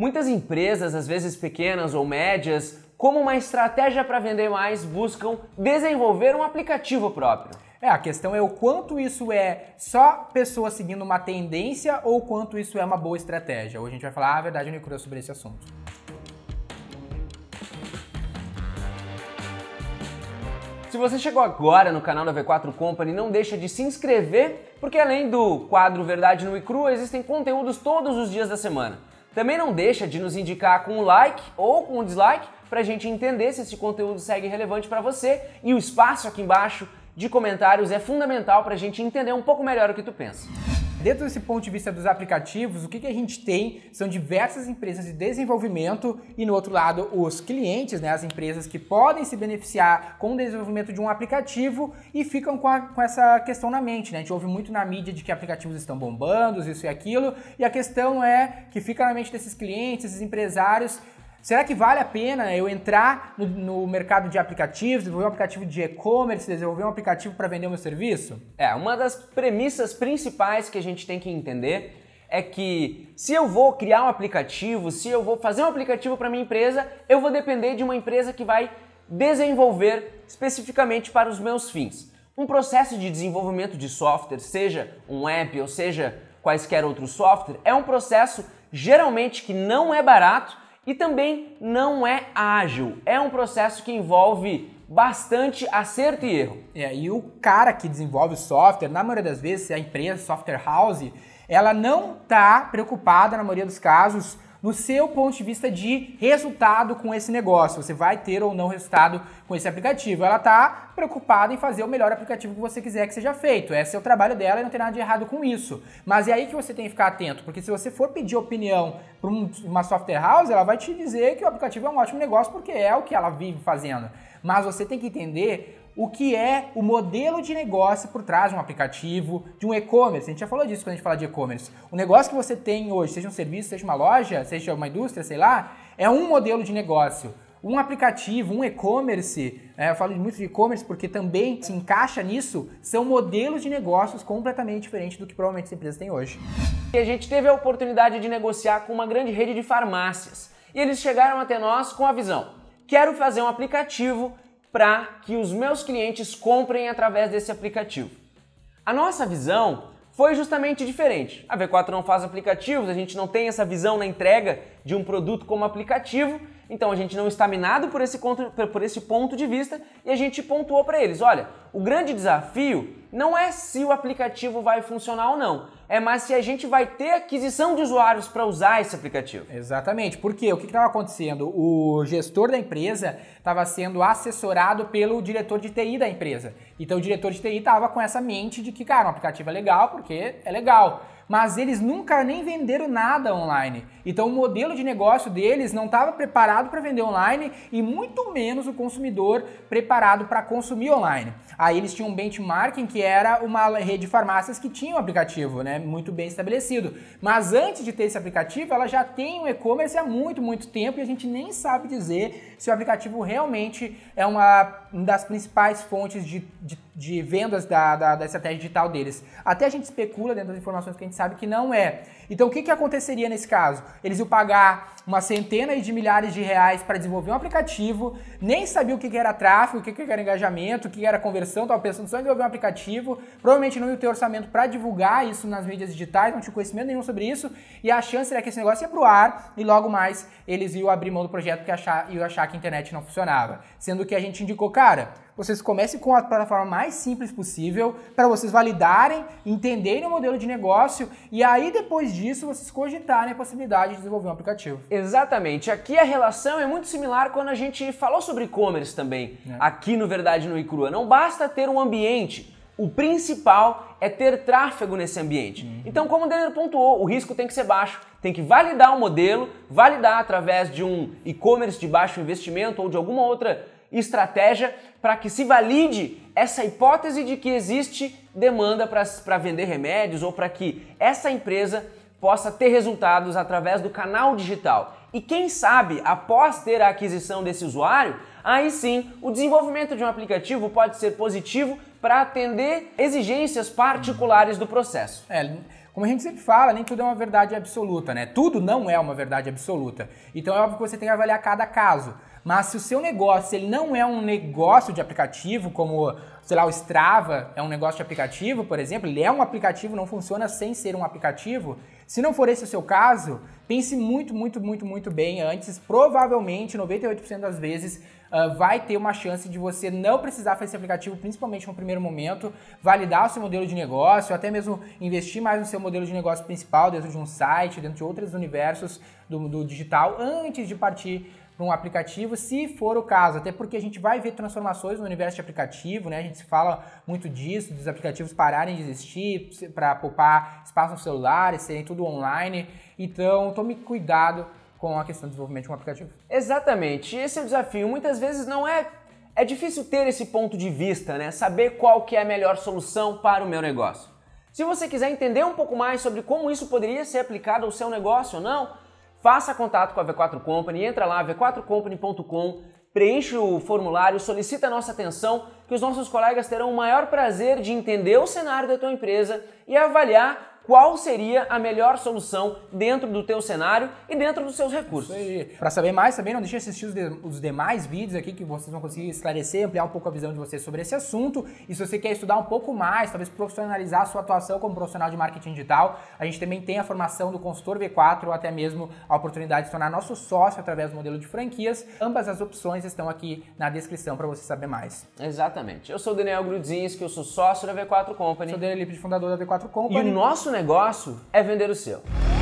Muitas empresas, às vezes pequenas ou médias, como uma estratégia para vender mais, buscam desenvolver um aplicativo próprio. É, a questão é o quanto isso é só pessoa seguindo uma tendência ou o quanto isso é uma boa estratégia. Hoje a gente vai falar a ah, verdade unicura sobre esse assunto. Se você chegou agora no canal da V4 Company, não deixa de se inscrever, porque além do quadro Verdade no e existem conteúdos todos os dias da semana. Também não deixa de nos indicar com um like ou com um dislike para a gente entender se esse conteúdo segue relevante para você e o espaço aqui embaixo de comentários é fundamental para a gente entender um pouco melhor o que tu pensa. Dentro desse ponto de vista dos aplicativos, o que, que a gente tem são diversas empresas de desenvolvimento e, no outro lado, os clientes, né, as empresas que podem se beneficiar com o desenvolvimento de um aplicativo e ficam com, a, com essa questão na mente. Né? A gente ouve muito na mídia de que aplicativos estão bombando, isso e aquilo, e a questão é que fica na mente desses clientes, esses empresários, Será que vale a pena eu entrar no, no mercado de aplicativos, desenvolver um aplicativo de e-commerce, desenvolver um aplicativo para vender o meu serviço? É, uma das premissas principais que a gente tem que entender é que se eu vou criar um aplicativo, se eu vou fazer um aplicativo para minha empresa, eu vou depender de uma empresa que vai desenvolver especificamente para os meus fins. Um processo de desenvolvimento de software, seja um app ou seja quaisquer outro software, é um processo geralmente que não é barato e também não é ágil. É um processo que envolve bastante acerto e erro. É, e o cara que desenvolve o software, na maioria das vezes, é a empresa, software house, ela não está preocupada, na maioria dos casos, no seu ponto de vista de resultado com esse negócio. Você vai ter ou não resultado com esse aplicativo. Ela está preocupada em fazer o melhor aplicativo que você quiser que seja feito. Esse é o trabalho dela e não tem nada de errado com isso. Mas é aí que você tem que ficar atento, porque se você for pedir opinião para uma software house, ela vai te dizer que o aplicativo é um ótimo negócio porque é o que ela vive fazendo. Mas você tem que entender o que é o modelo de negócio por trás de um aplicativo, de um e-commerce. A gente já falou disso quando a gente fala de e-commerce. O negócio que você tem hoje, seja um serviço, seja uma loja, seja uma indústria, sei lá, é um modelo de negócio. Um aplicativo, um e-commerce, né, eu falo muito de e-commerce porque também se encaixa nisso, são modelos de negócios completamente diferentes do que provavelmente as empresas têm hoje. E a gente teve a oportunidade de negociar com uma grande rede de farmácias. E eles chegaram até nós com a visão: quero fazer um aplicativo para que os meus clientes comprem através desse aplicativo. A nossa visão foi justamente diferente. A V4 não faz aplicativos, a gente não tem essa visão na entrega de um produto como aplicativo então a gente não está minado por esse, por esse ponto de vista e a gente pontuou para eles: olha, o grande desafio não é se o aplicativo vai funcionar ou não, é mais se a gente vai ter aquisição de usuários para usar esse aplicativo. Exatamente, porque o que estava acontecendo? O gestor da empresa estava sendo assessorado pelo diretor de TI da empresa. Então o diretor de TI estava com essa mente de que, cara, um aplicativo é legal porque é legal mas eles nunca nem venderam nada online. Então o modelo de negócio deles não estava preparado para vender online e muito menos o consumidor preparado para consumir online. Aí eles tinham um benchmarking que era uma rede de farmácias que tinha um aplicativo, né, muito bem estabelecido. Mas antes de ter esse aplicativo, ela já tem um e-commerce há muito, muito tempo e a gente nem sabe dizer se o aplicativo realmente é uma das principais fontes de, de, de vendas da, da, da, estratégia digital deles. Até a gente especula dentro das informações que a gente sabe que não é. Então o que, que aconteceria nesse caso? Eles iam pagar uma centena de milhares de reais para desenvolver um aplicativo, nem sabia o que, que era tráfego, o que, que era engajamento, o que era conversão, estava pensando só em desenvolver um aplicativo, provavelmente não ia ter orçamento para divulgar isso nas mídias digitais, não tinha conhecimento nenhum sobre isso, e a chance era que esse negócio ia para o ar e logo mais eles iam abrir mão do projeto porque achar, iam achar que a internet não funcionava. Sendo que a gente indicou, cara, vocês comecem com a plataforma mais simples possível para vocês validarem, entenderem o modelo de negócio e aí depois disso vocês cogitarem a possibilidade de desenvolver um aplicativo. Exatamente. Aqui a relação é muito similar quando a gente falou sobre e-commerce também, é. aqui no Verdade no Icrua. Não basta ter um ambiente o principal é ter tráfego nesse ambiente. Uhum. Então, como o Denner pontuou, o risco tem que ser baixo. Tem que validar o modelo, validar através de um e-commerce de baixo investimento ou de alguma outra estratégia para que se valide essa hipótese de que existe demanda para vender remédios ou para que essa empresa possa ter resultados através do canal digital. E quem sabe, após ter a aquisição desse usuário, aí sim o desenvolvimento de um aplicativo pode ser positivo para atender exigências particulares do processo. É, como a gente sempre fala, nem tudo é uma verdade absoluta, né? Tudo não é uma verdade absoluta. Então é óbvio que você tem que avaliar cada caso. Mas se o seu negócio ele não é um negócio de aplicativo, como, sei lá, o Strava é um negócio de aplicativo, por exemplo, ele é um aplicativo, não funciona sem ser um aplicativo, se não for esse o seu caso, pense muito, muito, muito, muito bem antes. Provavelmente, 98% das vezes, uh, vai ter uma chance de você não precisar fazer esse aplicativo, principalmente no primeiro momento, validar o seu modelo de negócio, até mesmo investir mais no seu modelo de negócio principal, dentro de um site, dentro de outros universos do, do digital, antes de partir para um aplicativo, se for o caso, até porque a gente vai ver transformações no universo de aplicativo, né? A gente se fala muito disso, dos aplicativos pararem de existir para poupar espaço no celular, serem tudo online. Então, tome cuidado com a questão do desenvolvimento de um aplicativo. Exatamente. Esse é o desafio. Muitas vezes não é é difícil ter esse ponto de vista, né? Saber qual que é a melhor solução para o meu negócio. Se você quiser entender um pouco mais sobre como isso poderia ser aplicado ao seu negócio ou não, Faça contato com a V4 Company, entra lá v4company.com, preenche o formulário, solicita a nossa atenção, que os nossos colegas terão o maior prazer de entender o cenário da tua empresa e avaliar qual seria a melhor solução dentro do teu cenário e dentro dos seus recursos. Para saber mais também, não deixe de assistir os, de, os, demais vídeos aqui que vocês vão conseguir esclarecer, ampliar um pouco a visão de vocês sobre esse assunto. E se você quer estudar um pouco mais, talvez profissionalizar a sua atuação como profissional de marketing digital, a gente também tem a formação do consultor V4 ou até mesmo a oportunidade de se tornar nosso sócio através do modelo de franquias. Ambas as opções estão aqui na descrição para você saber mais. Exatamente. Eu sou o Daniel Grudzinski, eu sou sócio da V4 Company. Eu sou o Daniel Lippe, fundador da V4 Company. E o nosso negócio é vender o seu.